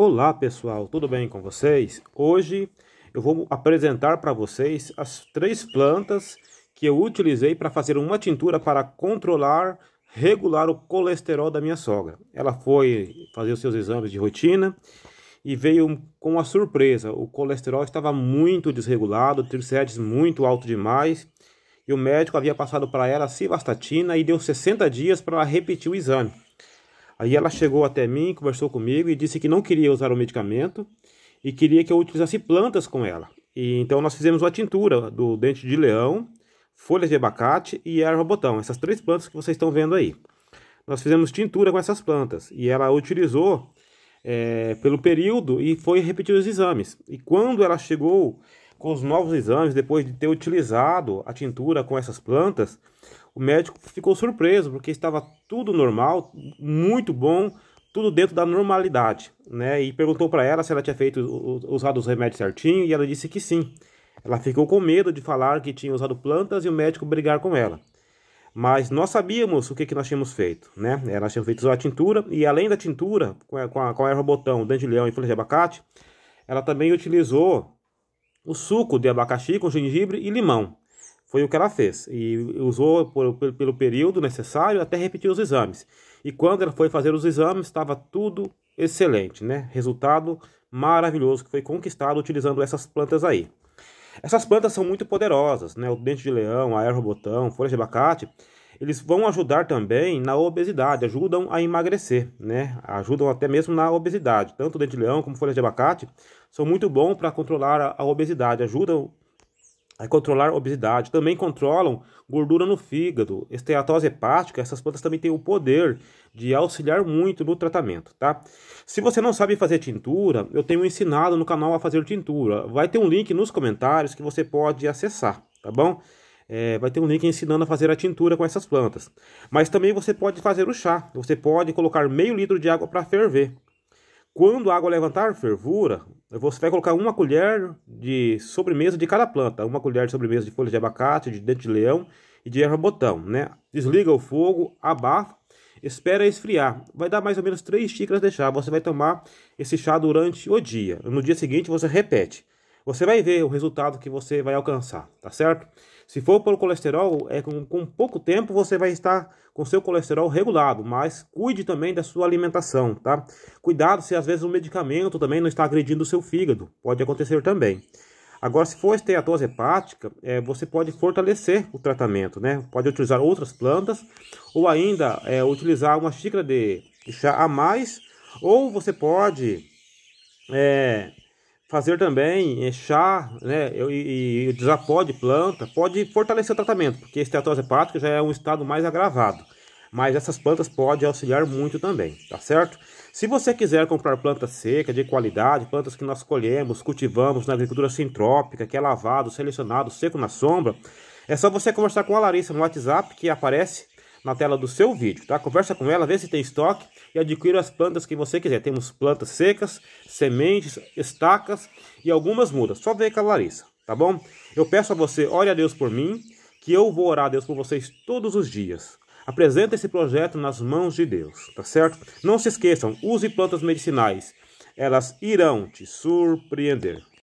Olá pessoal, tudo bem com vocês? Hoje eu vou apresentar para vocês as três plantas que eu utilizei para fazer uma tintura para controlar, regular o colesterol da minha sogra. Ela foi fazer os seus exames de rotina e veio com uma surpresa: o colesterol estava muito desregulado, triglicérides muito alto demais. E o médico havia passado para ela civastatina e deu 60 dias para ela repetir o exame. Aí ela chegou até mim, conversou comigo e disse que não queria usar o medicamento e queria que eu utilizasse plantas com ela. E então nós fizemos uma tintura do dente de leão, folhas de abacate e erva botão, essas três plantas que vocês estão vendo aí. Nós fizemos tintura com essas plantas e ela utilizou é, pelo período e foi repetir os exames. E quando ela chegou com os novos exames, depois de ter utilizado a tintura com essas plantas, o médico ficou surpreso porque estava tudo normal, muito bom, tudo dentro da normalidade, né? E perguntou para ela se ela tinha feito usado os remédios certinho e ela disse que sim. Ela ficou com medo de falar que tinha usado plantas e o médico brigar com ela. Mas nós sabíamos o que, que nós tínhamos feito, né? Nós tínhamos feito a tintura e além da tintura, com a, com a, com a erva botão, dandelião e folha de abacate, ela também utilizou o suco de abacaxi com gengibre e limão. Foi o que ela fez e usou por, pelo período necessário até repetir os exames. E quando ela foi fazer os exames, estava tudo excelente, né? Resultado maravilhoso que foi conquistado utilizando essas plantas aí. Essas plantas são muito poderosas, né? O dente de leão, a erva botão, folha de abacate, eles vão ajudar também na obesidade, ajudam a emagrecer, né? Ajudam até mesmo na obesidade. Tanto o dente de leão como folha de abacate são muito bons para controlar a, a obesidade, ajudam a controlar a obesidade. Também controlam gordura no fígado, esteatose hepática. Essas plantas também têm o poder de auxiliar muito no tratamento, tá? Se você não sabe fazer tintura, eu tenho ensinado no canal a fazer tintura. Vai ter um link nos comentários que você pode acessar, tá bom? É, vai ter um link ensinando a fazer a tintura com essas plantas. Mas também você pode fazer o chá. Você pode colocar meio litro de água para ferver. Quando a água levantar fervura, você vai colocar uma colher de sobremesa de cada planta, uma colher de sobremesa de folha de abacate, de dente de leão e de erva botão, né? Desliga o fogo, abafa, espera esfriar. Vai dar mais ou menos 3 xícaras de chá. Você vai tomar esse chá durante o dia. No dia seguinte você repete você vai ver o resultado que você vai alcançar, tá certo? Se for pelo colesterol, é com, com pouco tempo você vai estar com seu colesterol regulado, mas cuide também da sua alimentação, tá? Cuidado se às vezes o medicamento também não está agredindo o seu fígado, pode acontecer também. Agora, se for esteatose hepática, é, você pode fortalecer o tratamento, né? Pode utilizar outras plantas ou ainda é, utilizar uma xícara de chá a mais, ou você pode é, fazer também é chá né, e, e, e de planta pode fortalecer o tratamento, porque a esteatose hepática já é um estado mais agravado. Mas essas plantas podem auxiliar muito também, tá certo? Se você quiser comprar planta seca, de qualidade, plantas que nós colhemos, cultivamos na agricultura sintrópica, que é lavado, selecionado, seco na sombra, é só você conversar com a Larissa no WhatsApp, que aparece na tela do seu vídeo, tá? Conversa com ela, vê se tem estoque e adquira as plantas que você quiser. Temos plantas secas, sementes, estacas e algumas mudas. Só vê com a Larissa, tá bom? Eu peço a você, ore a Deus por mim, que eu vou orar a Deus por vocês todos os dias. Apresenta esse projeto nas mãos de Deus, tá certo? Não se esqueçam, use plantas medicinais. Elas irão te surpreender.